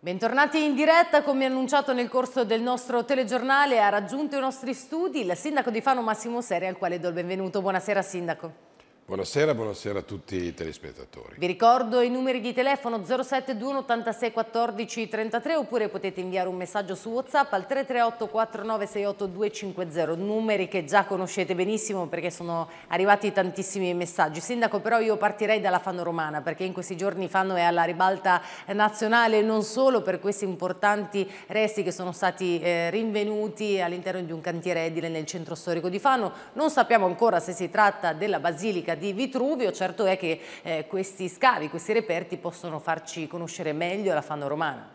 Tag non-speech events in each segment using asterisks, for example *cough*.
Bentornati in diretta, come annunciato nel corso del nostro telegiornale ha raggiunto i nostri studi il sindaco di Fano Massimo Seri al quale do il benvenuto. Buonasera sindaco. Buonasera, buonasera a tutti i telespettatori. Vi ricordo i numeri di telefono 071 86 14 33 oppure potete inviare un messaggio su Whatsapp al 338 4968 250, numeri che già conoscete benissimo perché sono arrivati tantissimi messaggi. Sindaco però io partirei dalla Fano Romana perché in questi giorni Fano è alla ribalta nazionale non solo per questi importanti resti che sono stati eh, rinvenuti all'interno di un cantiere edile nel centro storico di Fano, non sappiamo ancora se si tratta della Basilica vita di Vitruvio, certo è che eh, questi scavi, questi reperti possono farci conoscere meglio la fauna romana.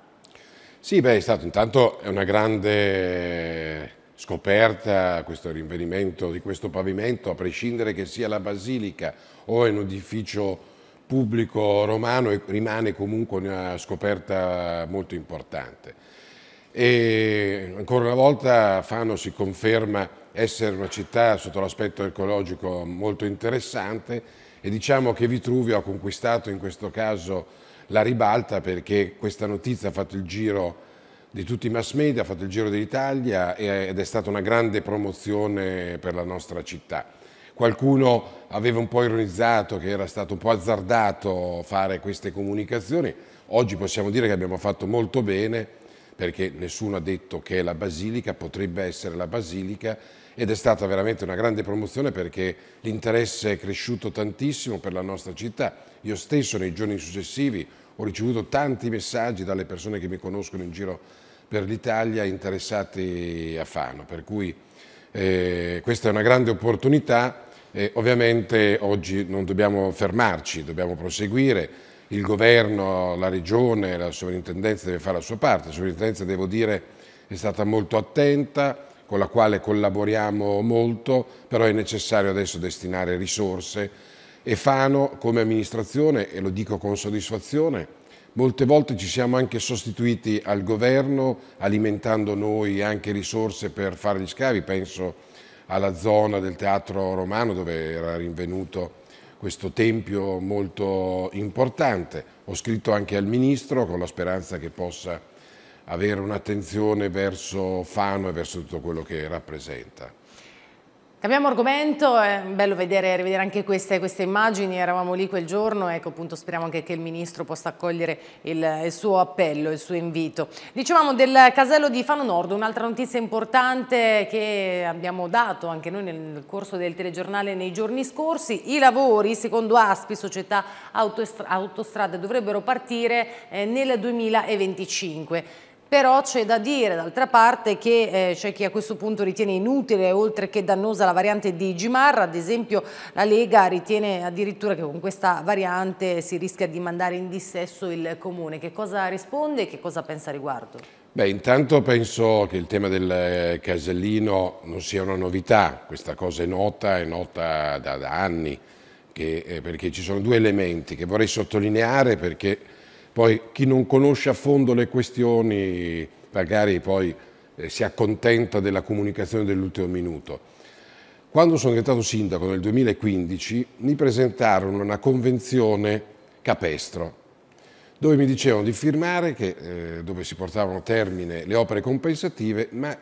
Sì, beh, è stato intanto una grande scoperta questo rinvenimento di questo pavimento, a prescindere che sia la basilica o un edificio pubblico romano, rimane comunque una scoperta molto importante e ancora una volta Fano si conferma essere una città sotto l'aspetto ecologico molto interessante e diciamo che Vitruvio ha conquistato in questo caso la ribalta perché questa notizia ha fatto il giro di tutti i mass media, ha fatto il giro dell'Italia ed è stata una grande promozione per la nostra città. Qualcuno aveva un po' ironizzato che era stato un po' azzardato fare queste comunicazioni, oggi possiamo dire che abbiamo fatto molto bene perché nessuno ha detto che è la Basilica, potrebbe essere la Basilica ed è stata veramente una grande promozione perché l'interesse è cresciuto tantissimo per la nostra città. Io stesso nei giorni successivi ho ricevuto tanti messaggi dalle persone che mi conoscono in giro per l'Italia interessati a Fano, per cui eh, questa è una grande opportunità. Eh, ovviamente oggi non dobbiamo fermarci, dobbiamo proseguire il governo, la regione, la sovrintendenza deve fare la sua parte, la sovrintendenza devo dire è stata molto attenta, con la quale collaboriamo molto, però è necessario adesso destinare risorse e Fano come amministrazione, e lo dico con soddisfazione, molte volte ci siamo anche sostituiti al governo alimentando noi anche risorse per fare gli scavi, penso alla zona del teatro romano dove era rinvenuto questo tempio molto importante. Ho scritto anche al Ministro con la speranza che possa avere un'attenzione verso Fano e verso tutto quello che rappresenta. Cambiamo argomento, è bello vedere, rivedere anche queste, queste, immagini, eravamo lì quel giorno, ecco appunto speriamo anche che il Ministro possa accogliere il, il suo appello, il suo invito. Dicevamo del casello di Fano Nord, un'altra notizia importante che abbiamo dato anche noi nel corso del telegiornale nei giorni scorsi, i lavori secondo ASPI, società autostrade, dovrebbero partire eh, nel 2025. Però c'è da dire, d'altra parte, che eh, c'è chi a questo punto ritiene inutile, oltre che dannosa, la variante di Gimarra. Ad esempio la Lega ritiene addirittura che con questa variante si rischia di mandare in dissesso il Comune. Che cosa risponde e che cosa pensa a riguardo? Beh, intanto penso che il tema del eh, casellino non sia una novità. Questa cosa è nota, è nota da, da anni, che, eh, perché ci sono due elementi che vorrei sottolineare perché poi chi non conosce a fondo le questioni magari poi eh, si accontenta della comunicazione dell'ultimo minuto. Quando sono diventato sindaco nel 2015 mi presentarono una convenzione capestro dove mi dicevano di firmare che, eh, dove si portavano a termine le opere compensative ma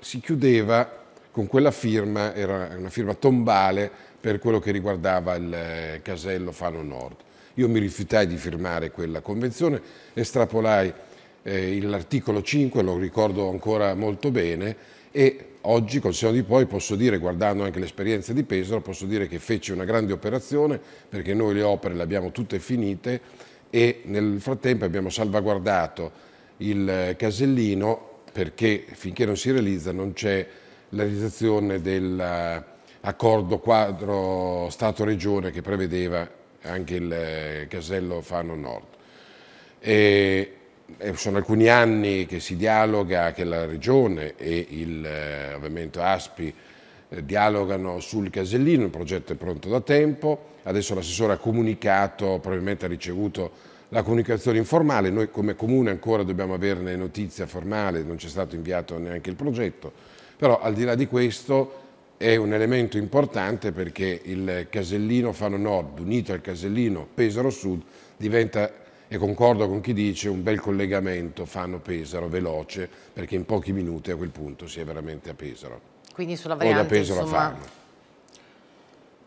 si chiudeva con quella firma, era una firma tombale per quello che riguardava il eh, casello Fano Nord. Io mi rifiutai di firmare quella convenzione, estrapolai eh, l'articolo 5, lo ricordo ancora molto bene, e oggi col senno di poi posso dire, guardando anche l'esperienza di Pesaro, posso dire che fece una grande operazione perché noi le opere le abbiamo tutte finite e nel frattempo abbiamo salvaguardato il casellino perché finché non si realizza non c'è la realizzazione dell'accordo quadro Stato-Regione che prevedeva anche il eh, casello Fano Nord. E eh, sono alcuni anni che si dialoga, che la Regione e il, eh, ovviamente ASPI dialogano sul casellino, il progetto è pronto da tempo, adesso l'assessore ha comunicato, probabilmente ha ricevuto la comunicazione informale, noi come comune ancora dobbiamo averne notizia formale, non ci è stato inviato neanche il progetto, però al di là di questo è un elemento importante perché il Casellino Fano Nord unito al Casellino Pesaro Sud diventa, e concordo con chi dice, un bel collegamento Fano-Pesaro veloce perché in pochi minuti a quel punto si è veramente a Pesaro. Quindi sulla variante, o da Pesaro insomma, a Fano.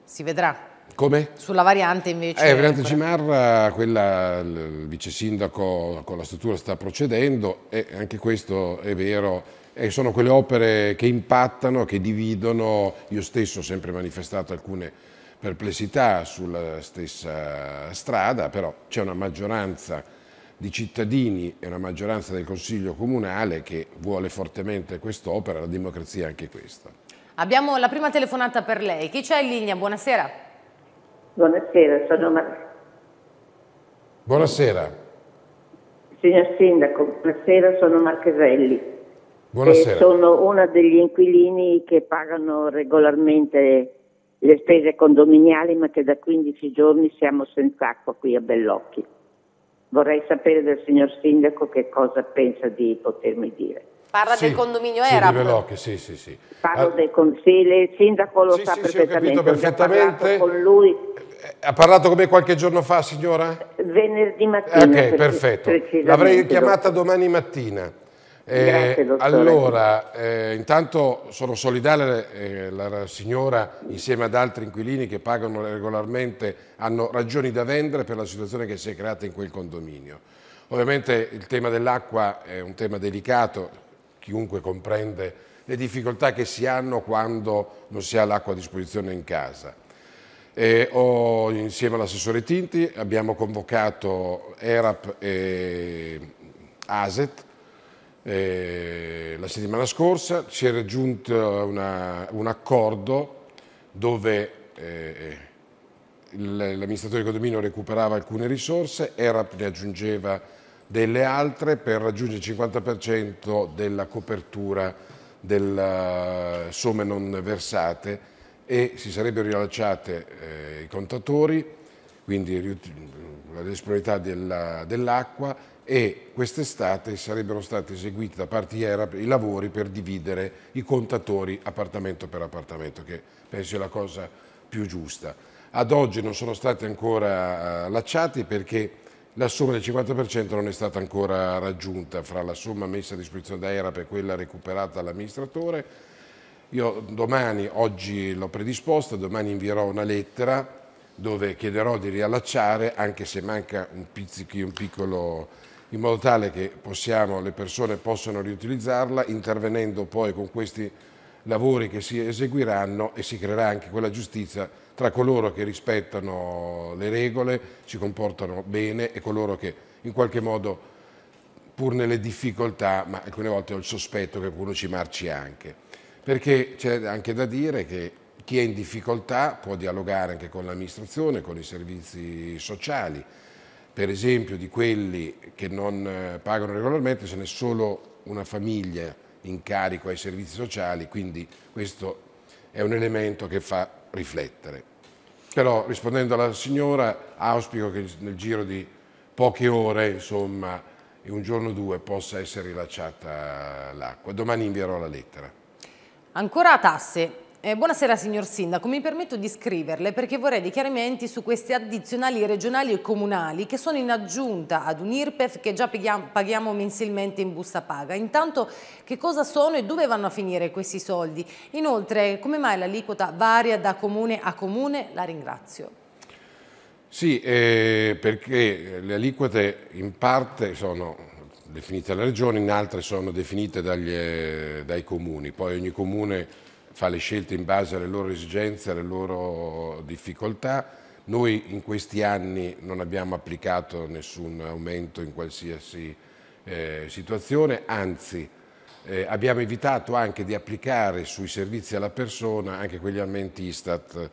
Si vedrà. Come? Sulla variante invece. Eh, variante Cimarra, quella il vice sindaco con la struttura sta procedendo e anche questo è vero e sono quelle opere che impattano, che dividono. Io stesso ho sempre manifestato alcune perplessità sulla stessa strada, però c'è una maggioranza di cittadini e una maggioranza del Consiglio Comunale che vuole fortemente quest'opera, la democrazia è anche questa. Abbiamo la prima telefonata per lei. Chi c'è in linea? Buonasera. Buonasera, sono Mar- Buonasera. Signor Sindaco, buonasera, sono Marcheselli. Buonasera. sono una degli inquilini che pagano regolarmente le spese condominiali, ma che da 15 giorni siamo senza acqua qui a Bellocchi. Vorrei sapere dal signor sindaco che cosa pensa di potermi dire. Parla sì, del condominio sì, Erap. Bellocchi, sì, sì, sì. Parlo ah, del con- il sindaco lo sì, sa sì, perfettamente. Ho perfettamente. Ho con lui. Eh, ha parlato con me qualche giorno fa, signora? Venerdì mattina. Ok, perfetto. L'avrei chiamata domani mattina. Eh, Grazie, allora, eh, intanto sono solidale eh, la signora insieme ad altri inquilini che pagano regolarmente, hanno ragioni da vendere per la situazione che si è creata in quel condominio. Ovviamente il tema dell'acqua è un tema delicato, chiunque comprende le difficoltà che si hanno quando non si ha l'acqua a disposizione in casa. E eh, ho, insieme all'assessore Tinti abbiamo convocato ERAP e ASET eh, la settimana scorsa si è raggiunto una, un accordo dove eh, l'amministratore di condominio recuperava alcune risorse, ERAP ne aggiungeva delle altre per raggiungere il 50% della copertura delle somme non versate e si sarebbero rilasciate eh, i contatori, quindi la disponibilità dell'acqua dell e quest'estate sarebbero stati eseguiti da parte IERAP i lavori per dividere i contatori appartamento per appartamento, che penso è la cosa più giusta. Ad oggi non sono stati ancora eh, lacciati perché la somma del 50% non è stata ancora raggiunta fra la somma messa a disposizione da ERAP e quella recuperata dall'amministratore. Io domani, oggi l'ho predisposta, domani invierò una lettera dove chiederò di riallacciare, anche se manca un, pizzichi, un piccolo in modo tale che possiamo, le persone possano riutilizzarla intervenendo poi con questi lavori che si eseguiranno e si creerà anche quella giustizia tra coloro che rispettano le regole, si comportano bene e coloro che in qualche modo pur nelle difficoltà, ma alcune volte ho il sospetto che qualcuno ci marci anche. Perché c'è anche da dire che chi è in difficoltà può dialogare anche con l'amministrazione, con i servizi sociali, per esempio di quelli che non eh, pagano regolarmente ce n'è solo una famiglia in carico ai servizi sociali, quindi questo è un elemento che fa riflettere. Però rispondendo alla signora auspico che nel giro di poche ore, insomma, e un giorno o due possa essere rilasciata l'acqua. Domani invierò la lettera. Ancora tasse. Eh, buonasera signor Sindaco, mi permetto di scriverle perché vorrei dei chiarimenti su queste addizionali regionali e comunali che sono in aggiunta ad un IRPEF che già paghiamo, paghiamo mensilmente in busta paga. Intanto che cosa sono e dove vanno a finire questi soldi? Inoltre come mai l'aliquota varia da comune a comune? La ringrazio. Sì, eh, perché le aliquote in parte sono definite dalla regione, in altre sono definite dagli, eh, dai comuni, poi ogni comune fa le scelte in base alle loro esigenze, alle loro difficoltà. Noi in questi anni non abbiamo applicato nessun aumento in qualsiasi eh, situazione, anzi eh, abbiamo evitato anche di applicare sui servizi alla persona anche quegli aumenti Istat,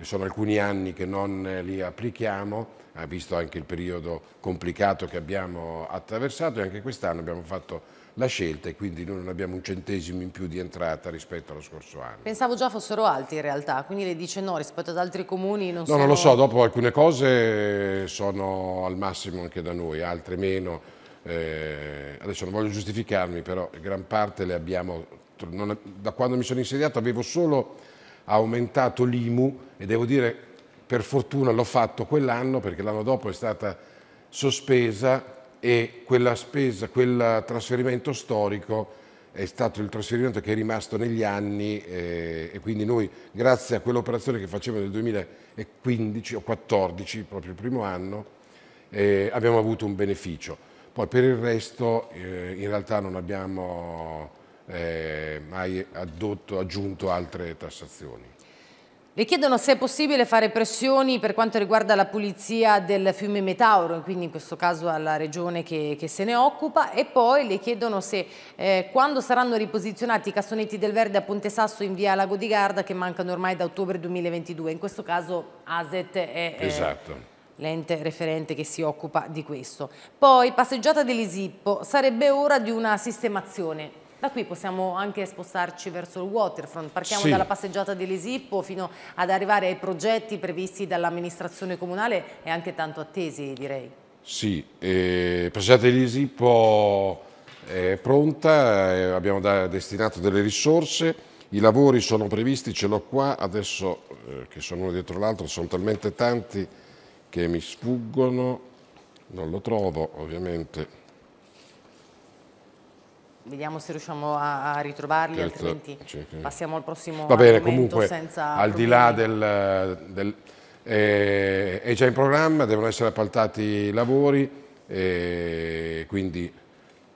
sono alcuni anni che non li applichiamo, visto anche il periodo complicato che abbiamo attraversato e anche quest'anno abbiamo fatto la scelta e quindi noi non abbiamo un centesimo in più di entrata rispetto allo scorso anno. Pensavo già fossero alti in realtà, quindi le dice no rispetto ad altri comuni non no, sono... non lo so, dopo alcune cose eh, sono al massimo anche da noi, altre meno. Eh, adesso non voglio giustificarmi, però gran parte le abbiamo... Non, da quando mi sono insediato avevo solo aumentato l'IMU e devo dire per fortuna l'ho fatto quell'anno perché l'anno dopo è stata sospesa e quella spesa, quel trasferimento storico è stato il trasferimento che è rimasto negli anni eh, e quindi noi grazie a quell'operazione che facevamo nel 2015 o 2014, proprio il primo anno, eh, abbiamo avuto un beneficio. Poi per il resto eh, in realtà non abbiamo eh, mai addotto, aggiunto altre tassazioni. Le chiedono se è possibile fare pressioni per quanto riguarda la pulizia del fiume Metauro, quindi in questo caso alla regione che, che se ne occupa, e poi le chiedono se eh, quando saranno riposizionati i cassonetti del Verde a Ponte Sasso in via Lago di Garda che mancano ormai da ottobre 2022. In questo caso ASET è... Eh, esatto. È l'ente referente che si occupa di questo. Poi passeggiata dell'Isippo, sarebbe ora di una sistemazione da qui possiamo anche spostarci verso il waterfront, partiamo sì. dalla passeggiata di Lesippo fino ad arrivare ai progetti previsti dall'amministrazione comunale e anche tanto attesi direi. Sì, la eh, passeggiata di Lesippo eh, è pronta, eh, abbiamo da, destinato delle risorse, i lavori sono previsti, ce l'ho qua, adesso eh, che sono uno dietro l'altro, sono talmente tanti che mi sfuggono, non lo trovo ovviamente. Vediamo se riusciamo a, a ritrovarli, certo. altrimenti certo. passiamo al prossimo Va bene, comunque, al problemi. di là del... del eh, è già in programma, devono essere appaltati i lavori, eh, quindi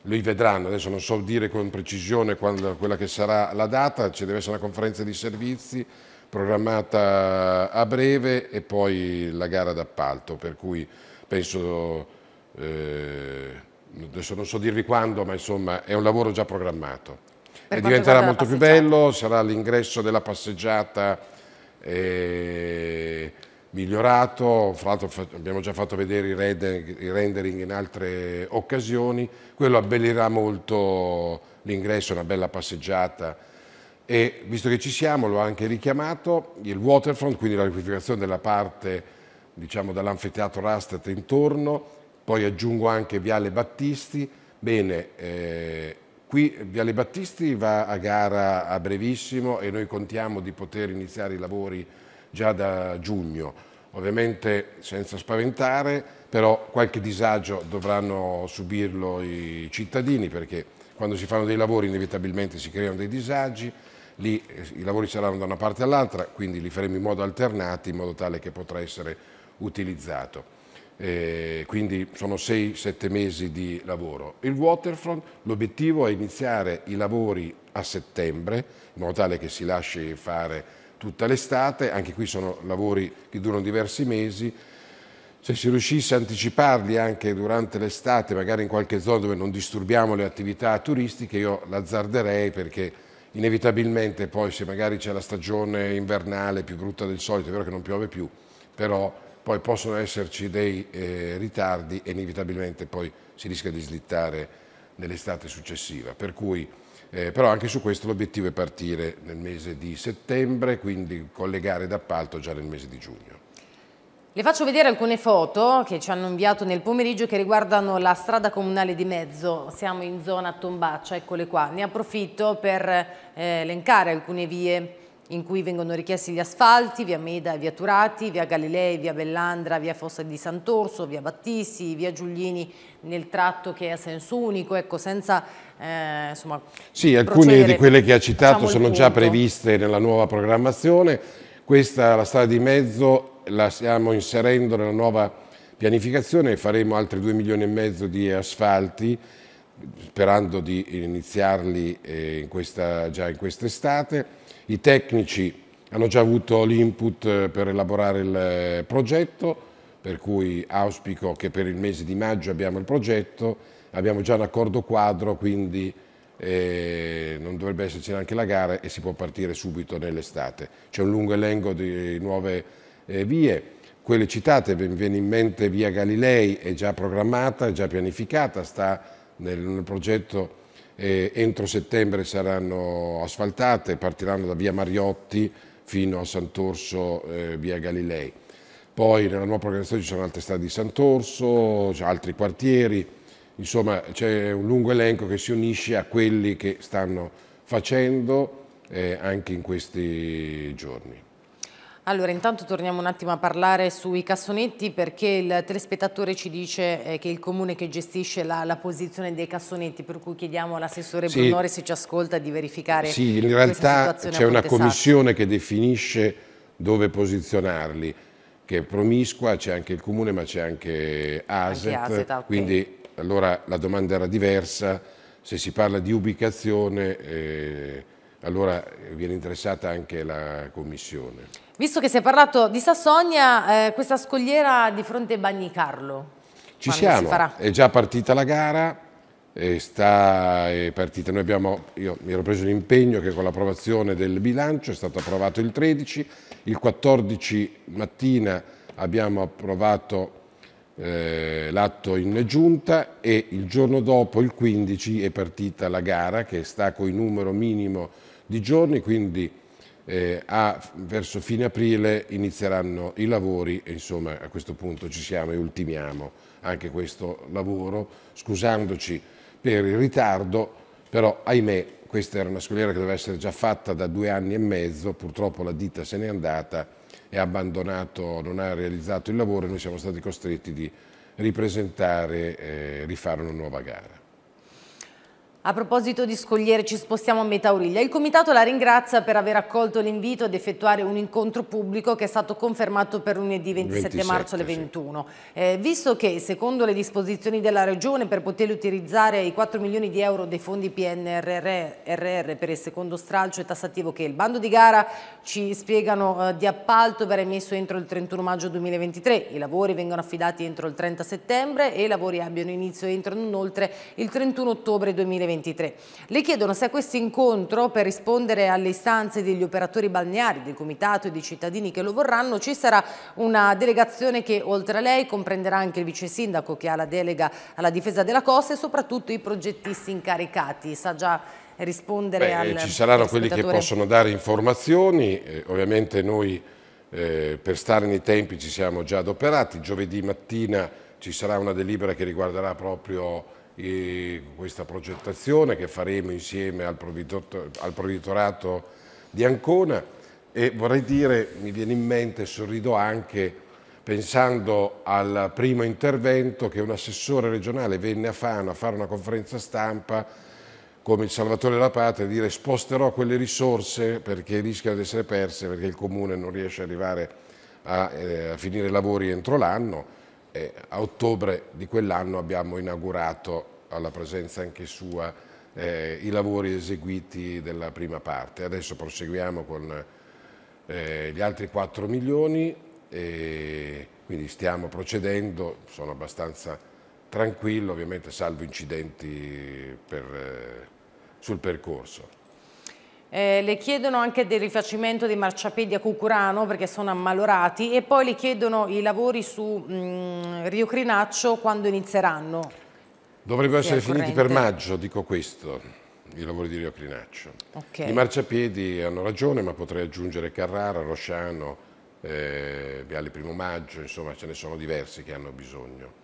li vedranno, adesso non so dire con precisione quando, quella che sarà la data, ci deve essere una conferenza di servizi programmata a breve e poi la gara d'appalto, per cui penso... Eh, adesso non so dirvi quando, ma insomma è un lavoro già programmato. Per e diventerà molto più bello, sarà l'ingresso della passeggiata eh, migliorato, fra l'altro abbiamo già fatto vedere i rendering, i rendering in altre occasioni, quello abbellirà molto l'ingresso, una bella passeggiata e visto che ci siamo, l'ho anche richiamato, il waterfront, quindi la liquefazione della parte diciamo dall'anfiteatro Rastet intorno poi aggiungo anche Viale Battisti. Bene, eh, qui Viale Battisti va a gara a brevissimo e noi contiamo di poter iniziare i lavori già da giugno. Ovviamente senza spaventare, però qualche disagio dovranno subirlo i cittadini perché quando si fanno dei lavori inevitabilmente si creano dei disagi, lì eh, i lavori saranno da una parte all'altra, quindi li faremo in modo alternati in modo tale che potrà essere utilizzato. Eh, quindi sono 6-7 mesi di lavoro. Il Waterfront, l'obiettivo è iniziare i lavori a settembre, in modo tale che si lasci fare tutta l'estate, anche qui sono lavori che durano diversi mesi, se si riuscisse a anticiparli anche durante l'estate, magari in qualche zona dove non disturbiamo le attività turistiche, io l'azzarderei perché inevitabilmente poi se magari c'è la stagione invernale più brutta del solito, è vero che non piove più, però poi possono esserci dei eh, ritardi e inevitabilmente poi si rischia di slittare nell'estate successiva. Per cui, eh, però anche su questo l'obiettivo è partire nel mese di settembre, quindi con le gare d'appalto già nel mese di giugno. Le faccio vedere alcune foto che ci hanno inviato nel pomeriggio che riguardano la strada comunale di mezzo. Siamo in zona Tombaccia, eccole qua. Ne approfitto per eh, elencare alcune vie in cui vengono richiesti gli asfalti, via Meda e via Turati, via Galilei, via Bellandra, via Fossa di Sant'Orso, via Battisti, via Giuglini nel tratto che è a senso unico, ecco senza eh, insomma Sì, alcune procedere. di quelle che ha citato diciamo sono già previste nella nuova programmazione, questa la strada di mezzo la stiamo inserendo nella nuova pianificazione, faremo altri 2 milioni e mezzo di asfalti sperando di iniziarli eh, in questa, già in quest'estate i tecnici hanno già avuto l'input eh, per elaborare il eh, progetto, per cui auspico che per il mese di maggio abbiamo il progetto, abbiamo già un accordo quadro, quindi eh, non dovrebbe esserci neanche la gara e si può partire subito nell'estate. C'è un lungo elenco di nuove eh, vie, quelle citate, mi viene in mente via Galilei, è già programmata, è già pianificata, sta nel, nel progetto eh, entro settembre saranno asfaltate, partiranno da via Mariotti fino a Sant'Orso, eh, via Galilei. Poi nella nuova programmazione ci sono altre strade di Sant'Orso, altri quartieri, insomma c'è un lungo elenco che si unisce a quelli che stanno facendo eh, anche in questi giorni. Allora, intanto torniamo un attimo a parlare sui cassonetti perché il telespettatore ci dice eh, che è il comune che gestisce la, la posizione dei cassonetti, per cui chiediamo all'assessore sì. Brunore se ci ascolta di verificare. Sì, in realtà c'è una commissione che definisce dove posizionarli, che è promiscua, c'è anche il comune ma c'è anche ASET, anche ASET okay. quindi allora la domanda era diversa, se si parla di ubicazione... Eh, allora viene interessata anche la Commissione. Visto che si è parlato di Sassonia, eh, questa scogliera di fronte a Bagni Carlo. Ci siamo, si è già partita la gara, è, sta, è partita. Noi abbiamo, io mi ero preso l'impegno che con l'approvazione del bilancio è stato approvato il 13, il 14 mattina abbiamo approvato eh, l'atto in giunta e il giorno dopo, il 15, è partita la gara che sta con il numero minimo di giorni, quindi eh, a, verso fine aprile inizieranno i lavori e insomma a questo punto ci siamo e ultimiamo anche questo lavoro, scusandoci per il ritardo, però ahimè questa era una scogliera che doveva essere già fatta da due anni e mezzo, purtroppo la ditta se n'è andata e ha abbandonato, non ha realizzato il lavoro e noi siamo stati costretti di ripresentare e eh, rifare una nuova gara. A proposito di scogliere, ci spostiamo a Metauriglia. Il Comitato la ringrazia per aver accolto l'invito ad effettuare un incontro pubblico che è stato confermato per lunedì 27, 27 marzo alle 21. Sì. Eh, visto che, secondo le disposizioni della Regione, per poter utilizzare i 4 milioni di euro dei fondi PNRR per il secondo stralcio è tassativo che il bando di gara, ci spiegano, eh, di appalto verrà emesso entro il 31 maggio 2023. I lavori vengono affidati entro il 30 settembre e i lavori abbiano inizio entro non oltre il 31 ottobre 2023. 2023. Le chiedono se a questo incontro, per rispondere alle istanze degli operatori balneari, del comitato e dei cittadini che lo vorranno, ci sarà una delegazione che oltre a lei comprenderà anche il vice sindaco che ha la delega alla difesa della costa e soprattutto i progettisti incaricati. Sa già rispondere Beh, eh, al Ci saranno quelli che possono dare informazioni, eh, ovviamente noi eh, per stare nei tempi ci siamo già adoperati, giovedì mattina ci sarà una delibera che riguarderà proprio questa progettazione che faremo insieme al, al provvitorato di Ancona e vorrei dire, mi viene in mente, sorrido anche pensando al primo intervento che un assessore regionale venne a Fano a fare una conferenza stampa come il Salvatore della Patria, dire sposterò quelle risorse perché rischiano di essere perse perché il comune non riesce ad arrivare a, eh, a finire i lavori entro l'anno e a ottobre di quell'anno abbiamo inaugurato alla presenza anche sua eh, i lavori eseguiti della prima parte. Adesso proseguiamo con eh, gli altri 4 milioni e quindi stiamo procedendo, sono abbastanza tranquillo ovviamente salvo incidenti per, eh, sul percorso. Eh, le chiedono anche del rifacimento dei marciapiedi a Cucurano perché sono ammalorati e poi le chiedono i lavori su mh, mm, Rio Crinaccio quando inizieranno. Dovrebbero essere finiti per maggio, dico questo i lavori di Rio Crinaccio. Okay. I marciapiedi hanno ragione, ma potrei aggiungere Carrara, Rosciano, eh, Viale Primo Maggio, insomma ce ne sono diversi che hanno bisogno.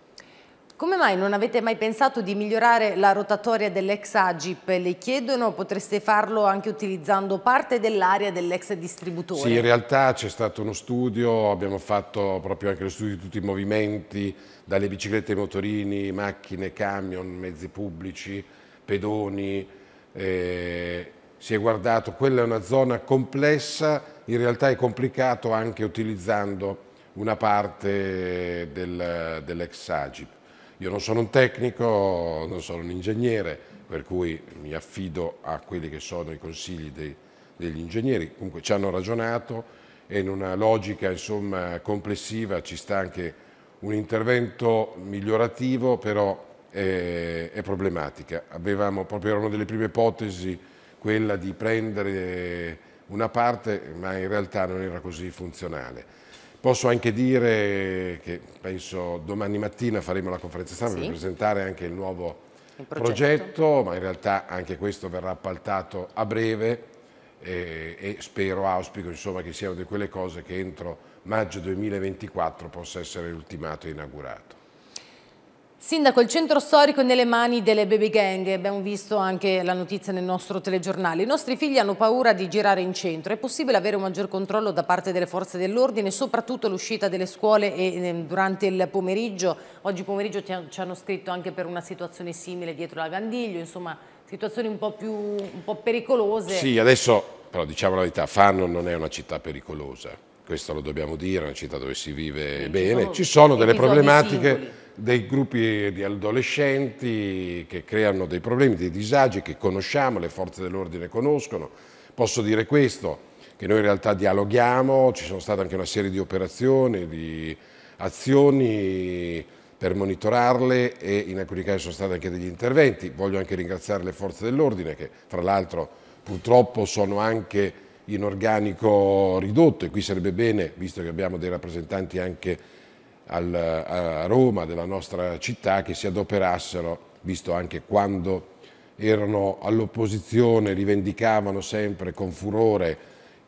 Come mai non avete mai pensato di migliorare la rotatoria dell'ex Agip? Le chiedono, potreste farlo anche utilizzando parte dell'area dell'ex distributore? Sì, in realtà c'è stato uno studio, abbiamo fatto proprio anche lo studio di tutti i movimenti, dalle biciclette ai motorini, macchine, camion, mezzi pubblici, pedoni, eh, si è guardato, quella è una zona complessa, in realtà è complicato anche utilizzando una parte del, dell'ex Agip. Io non sono un tecnico, non sono un ingegnere, per cui mi affido a quelli che sono i consigli dei, degli ingegneri. Comunque ci hanno ragionato e in una logica insomma, complessiva ci sta anche un intervento migliorativo, però è, eh, è problematica. Avevamo proprio, era una delle prime ipotesi, quella di prendere una parte, ma in realtà non era così funzionale. Posso anche dire che penso domani mattina faremo la conferenza stampa sì. per presentare anche il nuovo il progetto. progetto. ma in realtà anche questo verrà appaltato a breve e, e spero, auspico insomma, che sia una di quelle cose che entro maggio 2024 possa essere ultimato e inaugurato. Sindaco, il centro storico è nelle mani delle baby gang, abbiamo visto anche la notizia nel nostro telegiornale. I nostri figli hanno paura di girare in centro, è possibile avere un maggior controllo da parte delle forze dell'ordine, soprattutto l'uscita delle scuole e eh, durante il pomeriggio? Oggi pomeriggio ci hanno scritto anche per una situazione simile dietro la Gandiglio, insomma situazioni un po' più un po pericolose. Sì, adesso però diciamo la verità, Fanno non è una città pericolosa, questo lo dobbiamo dire, è una città dove si vive e bene, ci sono, ci sono delle problematiche... Singoli dei gruppi di adolescenti che creano dei problemi, dei disagi che conosciamo, le forze dell'ordine conoscono. Posso dire questo, che noi in realtà dialoghiamo, ci sono state anche una serie di operazioni, di azioni per monitorarle e in alcuni casi sono stati anche degli interventi. Voglio anche ringraziare le forze dell'ordine che fra l'altro purtroppo sono anche in organico ridotto e qui sarebbe bene, visto che abbiamo dei rappresentanti anche al, a Roma, della nostra città, che si adoperassero, visto anche quando erano all'opposizione, rivendicavano sempre con furore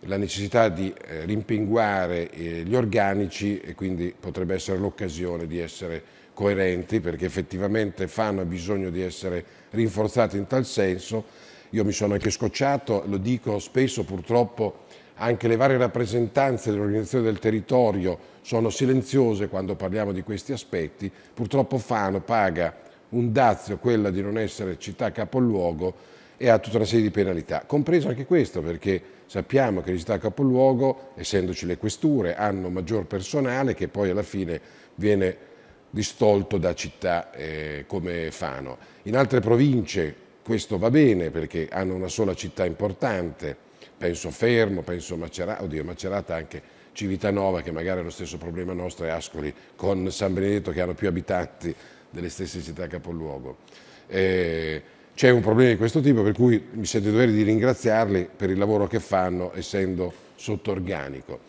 la necessità di eh, rimpinguare eh, gli organici e quindi potrebbe essere l'occasione di essere coerenti perché effettivamente fanno ha bisogno di essere rinforzati in tal senso. Io mi sono anche scocciato, lo dico spesso purtroppo anche le varie rappresentanze dell'organizzazione del territorio sono silenziose quando parliamo di questi aspetti, purtroppo Fano paga un dazio, quella di non essere città capoluogo, e ha tutta una serie di penalità, compreso anche questo perché sappiamo che le città capoluogo, essendoci le questure, hanno maggior personale che poi alla fine viene distolto da città eh, come Fano. In altre province questo va bene perché hanno una sola città importante, penso Fermo, penso Macerata, oddio Macerata anche Civitanova che magari ha lo stesso problema nostro e Ascoli con San Benedetto che hanno più abitanti delle stesse città capoluogo. Eh, c'è un problema di questo tipo per cui mi sento il dovere di ringraziarli per il lavoro che fanno essendo sotto organico.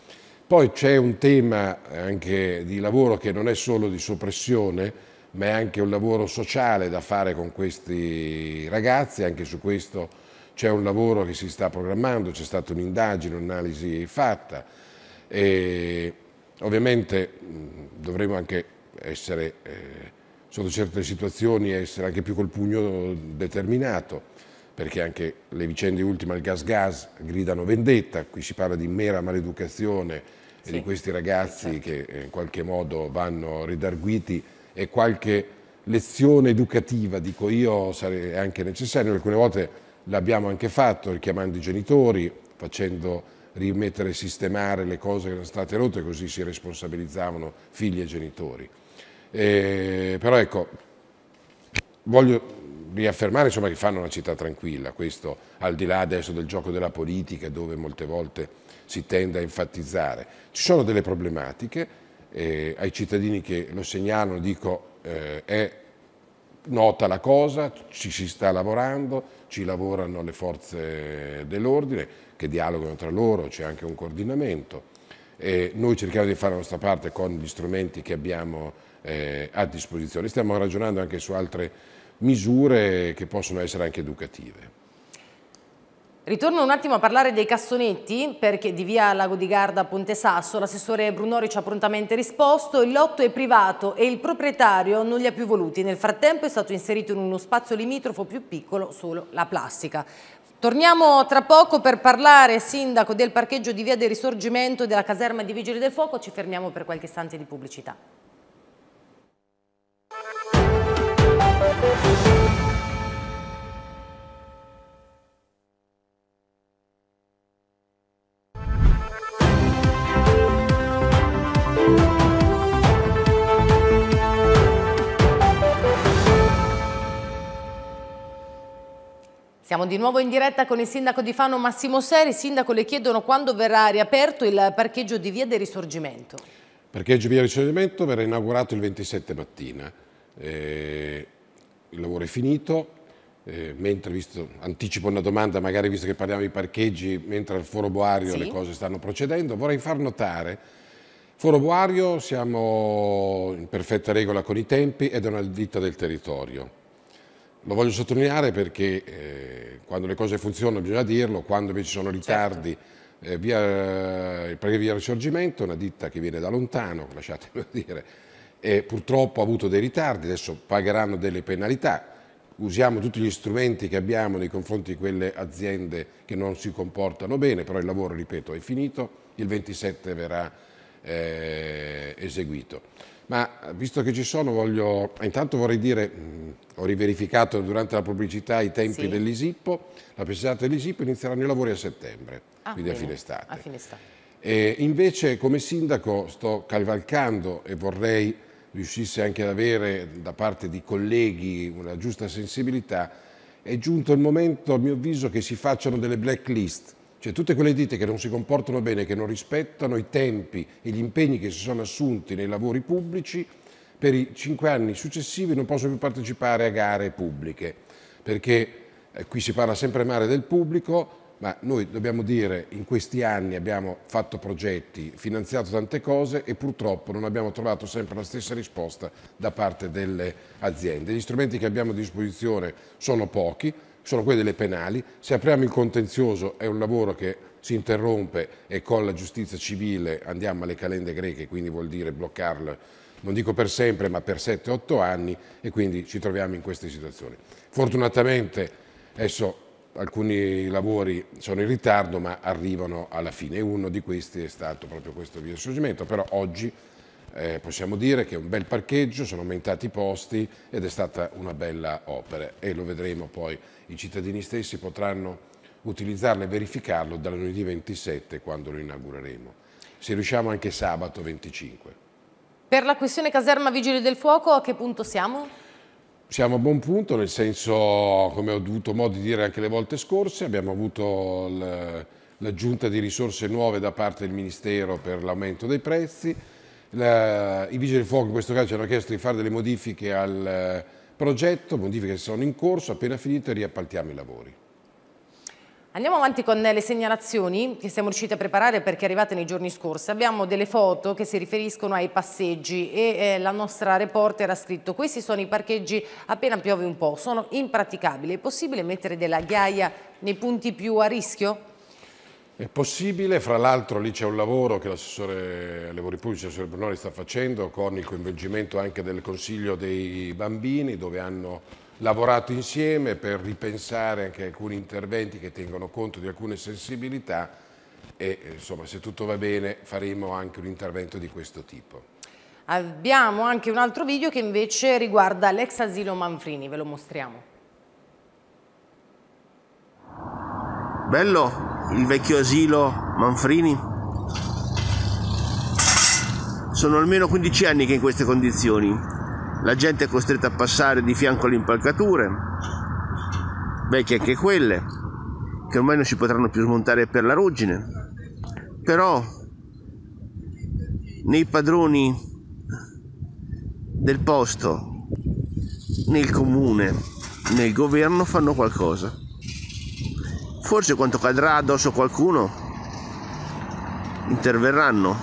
Poi c'è un tema anche di lavoro che non è solo di soppressione, ma è anche un lavoro sociale da fare con questi ragazzi, anche su questo c'è un lavoro che si sta programmando, c'è stata un'indagine, un'analisi fatta e ovviamente dovremo anche essere, eh, sotto certe situazioni, essere anche più col pugno determinato perché anche le vicende ultime al gas gas gridano vendetta, qui si parla di mera maleducazione sì, e di questi ragazzi esatto. che eh, in qualche modo vanno ridarguiti e qualche lezione educativa, dico io, sarebbe anche necessario, alcune volte L'abbiamo anche fatto richiamando i genitori, facendo rimettere e sistemare le cose che erano state rotte, così si responsabilizzavano figli e genitori. Eh, però ecco, voglio riaffermare insomma, che fanno una città tranquilla, questo al di là adesso del gioco della politica dove molte volte si tende a enfatizzare. Ci sono delle problematiche, eh, ai cittadini che lo segnalano dico eh, è nota la cosa, ci si sta lavorando, ci lavorano le forze dell'ordine che dialogano tra loro, c'è anche un coordinamento. E noi cerchiamo di fare la nostra parte con gli strumenti che abbiamo eh, a disposizione. Stiamo ragionando anche su altre misure che possono essere anche educative. Ritorno un attimo a parlare dei cassonetti perché di via Lago di Garda a Ponte Sasso l'assessore Brunori ci ha prontamente risposto, il lotto è privato e il proprietario non li ha più voluti, nel frattempo è stato inserito in uno spazio limitrofo più piccolo solo la plastica. Torniamo tra poco per parlare, sindaco, del parcheggio di via del risorgimento della caserma di Vigili del Fuoco, ci fermiamo per qualche istante di pubblicità. Siamo di nuovo in diretta con il sindaco di Fano Massimo Seri. Sindaco, le chiedono quando verrà riaperto il parcheggio di Via del Risorgimento. Il parcheggio Via del Risorgimento verrà inaugurato il 27 mattina. Eh, il lavoro è finito. Eh, mentre, visto, anticipo una domanda, magari visto che parliamo di parcheggi, mentre al Foro Boario sì. le cose stanno procedendo, vorrei far notare Foro Boario siamo in perfetta regola con i tempi ed è una ditta del territorio. Lo voglio sottolineare perché eh, quando le cose funzionano bisogna dirlo, quando invece ci sono certo. ritardi, certo. eh, via, eh, perché via Risorgimento, una ditta che viene da lontano, lasciatemelo *laughs* dire, e purtroppo ha avuto dei ritardi, adesso pagheranno delle penalità. Usiamo tutti gli strumenti che abbiamo nei confronti di quelle aziende che non si comportano bene, però il lavoro, ripeto, è finito, il 27 verrà eh, eseguito. Ma visto che ci sono, voglio, intanto vorrei dire, mh, mm, ho riverificato durante la pubblicità i tempi sì. dell'ISIPPO, la pensata dell'ISIPPO inizieranno i lavori a settembre, ah, quindi bene, a fine estate. A fine estate. E invece come sindaco sto cavalcando e vorrei riuscisse anche ad avere da parte di colleghi una giusta sensibilità, è giunto il momento, a mio avviso, che si facciano delle blacklist cioè tutte quelle ditte che non si comportano bene, che non rispettano i tempi e gli impegni che si sono assunti nei lavori pubblici, per i cinque anni successivi non possono più partecipare a gare pubbliche, perché eh, qui si parla sempre male del pubblico, ma noi dobbiamo dire in questi anni abbiamo fatto progetti, finanziato tante cose e purtroppo non abbiamo trovato sempre la stessa risposta da parte delle aziende. Gli strumenti che abbiamo a disposizione sono pochi, sono quelle delle penali. Se apriamo il contenzioso è un lavoro che si interrompe e con la giustizia civile andiamo alle calende greche, quindi vuol dire bloccarle, non dico per sempre, ma per 7-8 anni e quindi ci troviamo in queste situazioni. Fortunatamente adesso alcuni lavori sono in ritardo ma arrivano alla fine e uno di questi è stato proprio questo via sorgimento, però oggi eh, possiamo dire che è un bel parcheggio, sono aumentati i posti ed è stata una bella opera e lo vedremo poi, i cittadini stessi potranno utilizzarlo e verificarlo dal lunedì 27 quando lo inaugureremo, se riusciamo anche sabato 25. Per la questione caserma Vigili del Fuoco a che punto siamo? Siamo a buon punto, nel senso, come ho avuto modo di dire anche le volte scorse, abbiamo avuto l'aggiunta di risorse nuove da parte del Ministero per l'aumento dei prezzi, la, I vigili del fuoco in questo caso ci hanno chiesto di fare delle modifiche al eh, progetto, modifiche che sono in corso, appena finite riappaltiamo i lavori. Andiamo avanti con eh, le segnalazioni che siamo riusciti a preparare perché arrivate nei giorni scorsi. Abbiamo delle foto che si riferiscono ai passeggi e eh, la nostra reporter ha scritto questi sono i parcheggi appena piove un po', sono impraticabili. È possibile mettere della ghiaia nei punti più a rischio? È possibile, fra l'altro lì c'è un lavoro che l'assessore Lavori Pubblici, l'assessore Brunori sta facendo con il coinvolgimento anche del Consiglio dei Bambini dove hanno lavorato insieme per ripensare anche alcuni interventi che tengono conto di alcune sensibilità e eh, insomma se tutto va bene faremo anche un intervento di questo tipo. Abbiamo anche un altro video che invece riguarda l'ex asilo Manfrini, ve lo mostriamo. Bello, il vecchio asilo Manfrini? Sono almeno 15 anni che in queste condizioni. La gente è costretta a passare di fianco alle impalcature, vecchie anche quelle, che ormai non si potranno più smontare per la ruggine. Però nei padroni del posto, nel comune, nel governo fanno qualcosa. Forse quando cadrà addosso qualcuno interverranno.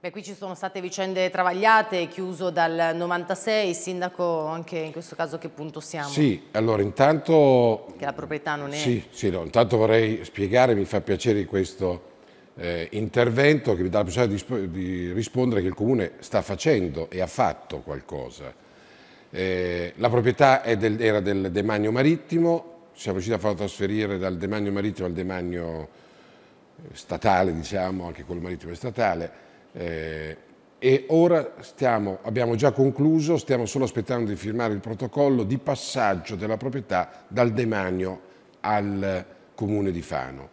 Beh, qui ci sono state vicende travagliate, chiuso dal 96, sindaco anche in questo caso a che punto siamo? Sì, allora intanto... Che la proprietà non è... Sì, sì no, intanto vorrei spiegare, mi fa piacere questo eh, intervento che mi dà la possibilità di, di, rispondere che il Comune sta facendo e ha fatto qualcosa. Eh, la proprietà del, era del demanio marittimo, siamo riusciti a farlo trasferire dal demanio marittimo al demanio eh, statale, diciamo, anche quello marittimo e statale. Eh, e ora stiamo, abbiamo già concluso, stiamo solo aspettando di firmare il protocollo di passaggio della proprietà dal demanio al comune di Fano.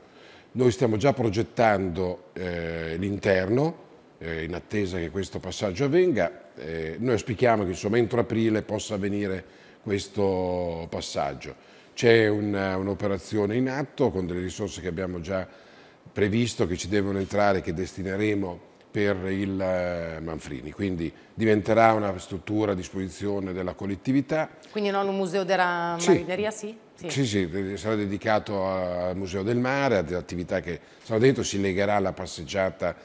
Noi stiamo già progettando eh, l'interno, eh, in attesa che questo passaggio avvenga. Eh, noi auspichiamo che insomma, entro aprile possa avvenire questo passaggio. C'è un'operazione un in atto con delle risorse che abbiamo già previsto, che ci devono entrare, che destineremo per il eh, Manfrini, quindi diventerà una struttura a disposizione della collettività. Quindi non un museo della marineria, sì? Sì, sì, sì sarà dedicato al museo del mare, ad attività che saranno dentro, si legherà alla passeggiata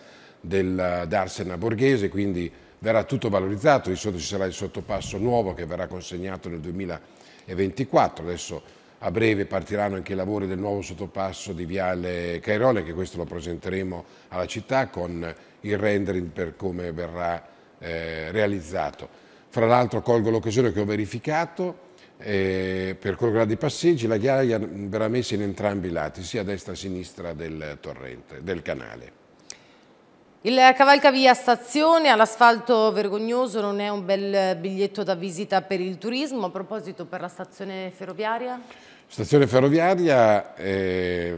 del d'Arsena Borghese, quindi verrà tutto valorizzato, di sotto ci sarà il sottopasso nuovo che verrà consegnato nel 2024, adesso a breve partiranno anche i lavori del nuovo sottopasso di Viale Cairole, che questo lo presenteremo alla città con il rendering per come verrà eh, realizzato. Fra l'altro colgo l'occasione che ho verificato, eh, per quello che riguarda passeggi, la ghiaia verrà messa in entrambi i lati, sia a destra che a sinistra del torrente, del canale. Il cavalcavia stazione all'asfalto vergognoso non è un bel biglietto da visita per il turismo. A proposito, per la stazione ferroviaria? Stazione ferroviaria, eh,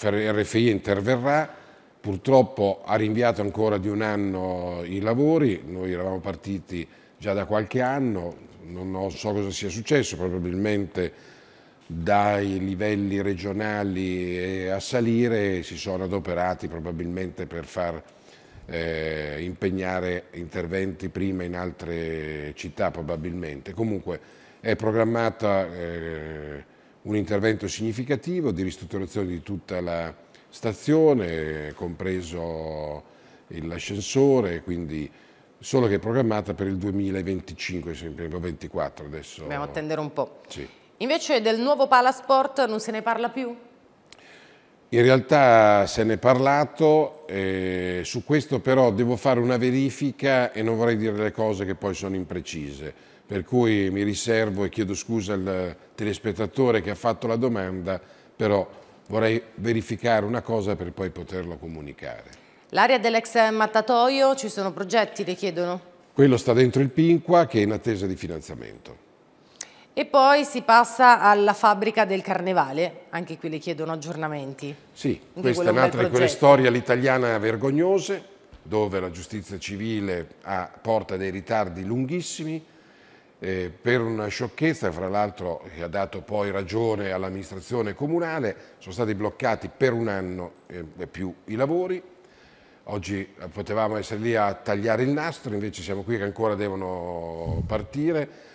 RFI interverrà, purtroppo ha rinviato ancora di un anno i lavori, noi eravamo partiti già da qualche anno, non so cosa sia successo, probabilmente dai livelli regionali a salire si sono adoperati probabilmente per far eh, impegnare interventi prima in altre città probabilmente. Comunque è programmato eh, un intervento significativo di ristrutturazione di tutta la stazione, compreso l'ascensore, quindi solo che è programmata per il 2025, sempre 24 adesso. Dobbiamo attendere un po'. Sì. Invece del nuovo Palasport non se ne parla più? In realtà se ne è parlato, eh, su questo però devo fare una verifica e non vorrei dire le cose che poi sono imprecise, per cui mi riservo e chiedo scusa al telespettatore che ha fatto la domanda, però vorrei verificare una cosa per poi poterlo comunicare. L'area dell'ex mattatoio, ci sono progetti, le chiedono? Quello sta dentro il Pinqua che è in attesa di finanziamento. E poi si passa alla fabbrica del carnevale, anche qui le chiedono aggiornamenti. Sì, questa è un'altra di quelle storie all'italiana vergognose, dove la giustizia civile ha, porta dei ritardi lunghissimi, eh, per una sciocchezza, fra l'altro che ha dato poi ragione all'amministrazione comunale, sono stati bloccati per un anno eh, e eh, più i lavori, Oggi eh, potevamo essere lì a tagliare il nastro, invece siamo qui che ancora devono partire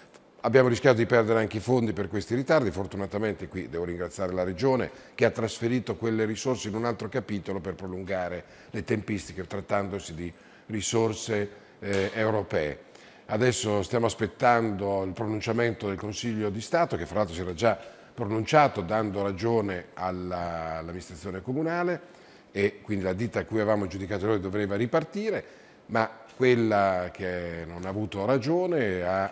Abbiamo rischiato di perdere anche i fondi per questi ritardi, fortunatamente qui devo ringraziare la Regione che ha trasferito quelle risorse in un altro capitolo per prolungare le tempistiche trattandosi di risorse eh, europee. Adesso stiamo aspettando il pronunciamento del Consiglio di Stato che fra l'altro si era già pronunciato dando ragione all'amministrazione all comunale e quindi la ditta a cui avevamo giudicato noi doveva ripartire, ma quella che non ha avuto ragione ha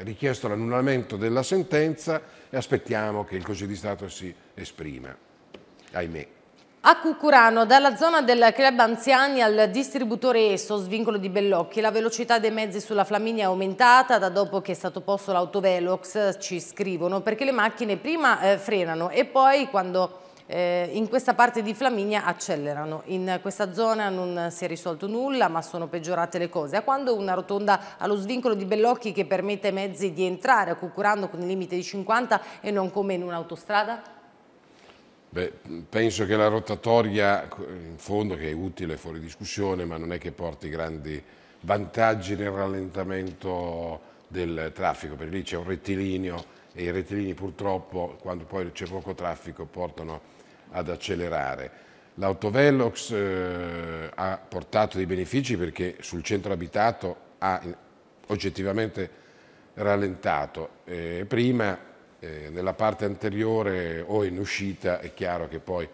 eh, richiesto l'annullamento della sentenza e aspettiamo che il Consiglio di Stato si esprima, ahimè. A Cucurano, dalla zona del club anziani al distributore ESO, svincolo di Bellocchi, la velocità dei mezzi sulla Flaminia è aumentata da dopo che è stato posto l'autovelox, ci scrivono, perché le macchine prima eh, frenano e poi quando eh, in questa parte di Flaminia accelerano, in questa zona non si è risolto nulla ma sono peggiorate le cose. A quando una rotonda allo svincolo di Bellocchi che permette ai mezzi di entrare curando con il limite di 50 e non come in un'autostrada? Beh, penso che la rotatoria, in fondo, che è utile, fuori discussione, ma non è che porti grandi vantaggi nel rallentamento del traffico, perché lì c'è un rettilineo e i rettilini purtroppo, quando poi c'è poco traffico, portano ad accelerare. L'autovelox eh, ha portato dei benefici perché sul centro abitato ha oggettivamente rallentato. Eh, prima, eh, nella parte anteriore o in uscita, è chiaro che poi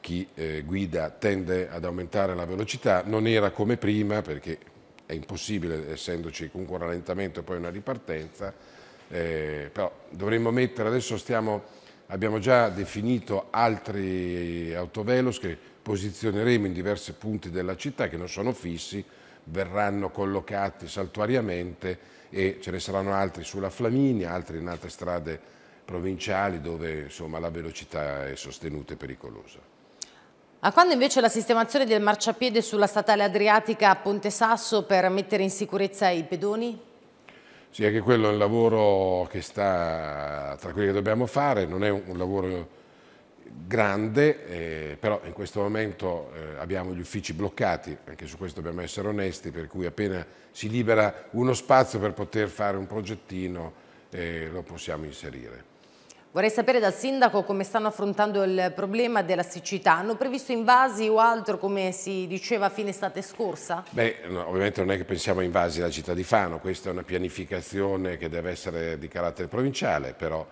chi eh, guida tende ad aumentare la velocità. Non era come prima perché è impossibile, essendoci comunque un rallentamento e poi una ripartenza, eh, però dovremmo mettere, adesso stiamo Abbiamo già definito altri autovelos che posizioneremo in diversi punti della città che non sono fissi, verranno collocati saltuariamente e ce ne saranno altri sulla Flaminia, altri in altre strade provinciali dove insomma, la velocità è sostenuta e pericolosa. A quando invece la sistemazione del marciapiede sulla statale adriatica a Ponte Sasso per mettere in sicurezza i pedoni? Sì, anche quello è un lavoro che sta tra quelli che dobbiamo fare, non è un lavoro grande, eh, però in questo momento eh, abbiamo gli uffici bloccati, anche su questo dobbiamo essere onesti, per cui appena si libera uno spazio per poter fare un progettino eh, lo possiamo inserire. Vorrei sapere dal sindaco come stanno affrontando il problema della siccità. Hanno previsto invasi o altro come si diceva a fine estate scorsa? Beh, no, ovviamente non è che pensiamo a invasi la città di Fano, questa è una pianificazione che deve essere di carattere provinciale, però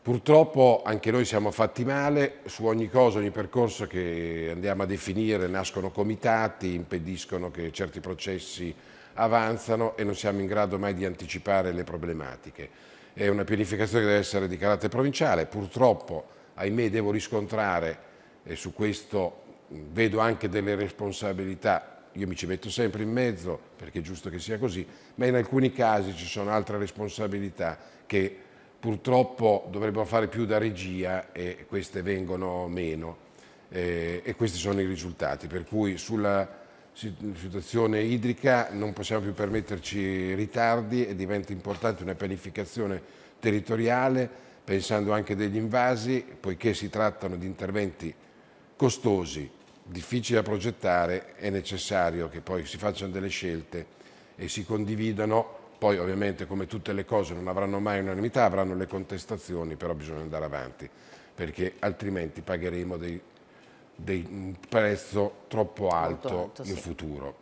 purtroppo anche noi siamo fatti male, su ogni cosa, ogni percorso che andiamo a definire nascono comitati, impediscono che certi processi avanzano e non siamo in grado mai di anticipare le problematiche. È una pianificazione che deve essere di carattere provinciale, purtroppo, ahimè, devo riscontrare, e su questo vedo anche delle responsabilità io mi ci metto sempre in mezzo perché è giusto che sia così, ma in alcuni casi ci sono altre responsabilità che purtroppo dovrebbero fare più da regia e queste vengono meno eh, e questi sono i risultati, per cui sulla situazione idrica, non possiamo più permetterci ritardi e diventa importante una pianificazione territoriale, pensando anche degli invasi, poiché si trattano di interventi costosi, difficili da progettare, è necessario che poi si facciano delle scelte e si condividano. Poi ovviamente come tutte le cose non avranno mai unanimità, avranno le contestazioni, però bisogna andare avanti, perché altrimenti pagheremo dei un mm, prezzo troppo alto, alto in sì. futuro.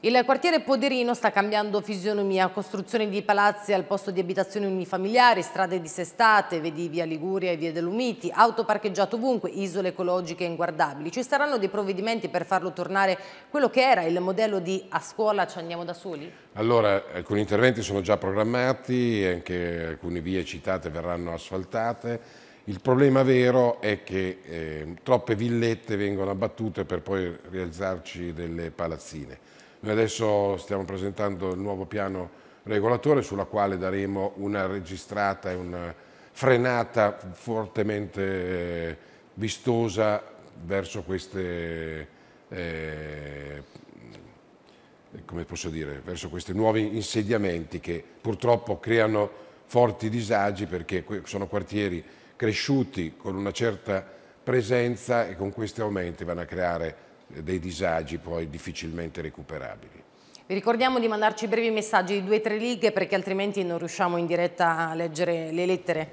Il quartiere Poderino sta cambiando fisionomia, costruzione di palazzi al posto di abitazioni unifamiliari, strade dissestate, vedi via Liguria e via Delumiti, auto parcheggiate ovunque, isole ecologiche inguardabili. Ci saranno dei provvedimenti per farlo tornare quello che era il modello di a scuola ci andiamo da soli? Allora, alcuni interventi sono già programmati, anche alcune vie citate verranno asfaltate, il problema vero è che eh, troppe villette vengono abbattute per poi realizzarci delle palazzine. Noi adesso stiamo presentando il nuovo piano regolatore sulla quale daremo una registrata e una frenata fortemente eh, vistosa verso queste, eh, dire, verso questi nuovi insediamenti che purtroppo creano forti disagi perché sono quartieri cresciuti con una certa presenza e con questi aumenti vanno a creare eh, dei disagi poi difficilmente recuperabili. Vi ricordiamo di mandarci brevi messaggi di due o tre righe perché altrimenti non riusciamo in diretta a leggere le lettere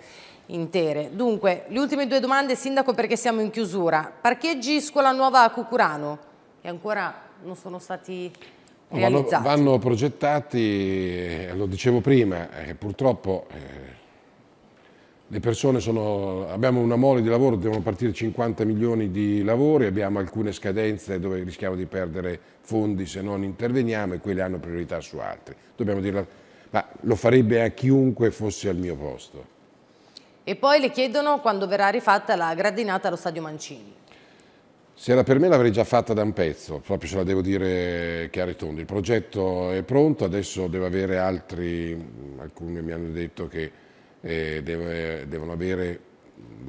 intere. Dunque, le ultime due domande, Sindaco, perché siamo in chiusura. Parcheggi Scuola Nuova a Cucurano, che ancora non sono stati realizzati. Vanno, vanno progettati, eh, lo dicevo prima, eh, purtroppo... Eh, le persone sono, abbiamo una mole di lavoro, devono partire 50 milioni di lavori, abbiamo alcune scadenze dove rischiamo di perdere fondi se non interveniamo e quelle hanno priorità su altri. Dobbiamo dirla, ma lo farebbe a chiunque fosse al mio posto. E poi le chiedono quando verrà rifatta la gradinata allo stadio Mancini. Se era per me l'avrei già fatta da un pezzo, proprio se la devo dire chiaro e tondo. Il progetto è pronto, adesso devo avere altri, alcuni mi hanno detto che deve, devono avere,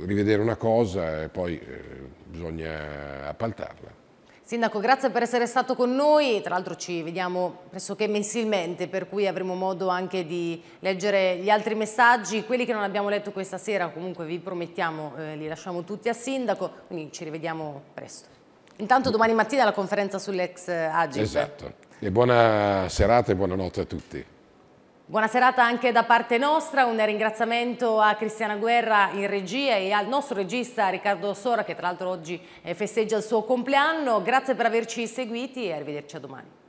rivedere una cosa e poi eh, bisogna appaltarla. Sindaco, grazie per essere stato con noi, tra l'altro ci vediamo pressoché mensilmente, per cui avremo modo anche di leggere gli altri messaggi, quelli che non abbiamo letto questa sera, comunque vi promettiamo, eh, li lasciamo tutti al Sindaco, quindi ci rivediamo presto. Intanto domani mattina la conferenza sull'ex eh, Agile. Esatto, e buona serata e buonanotte a tutti. Buona serata anche da parte nostra, un ringraziamento a Cristiana Guerra in regia e al nostro regista Riccardo Sora che tra l'altro oggi eh, festeggia il suo compleanno. Grazie per averci seguiti e arrivederci a domani.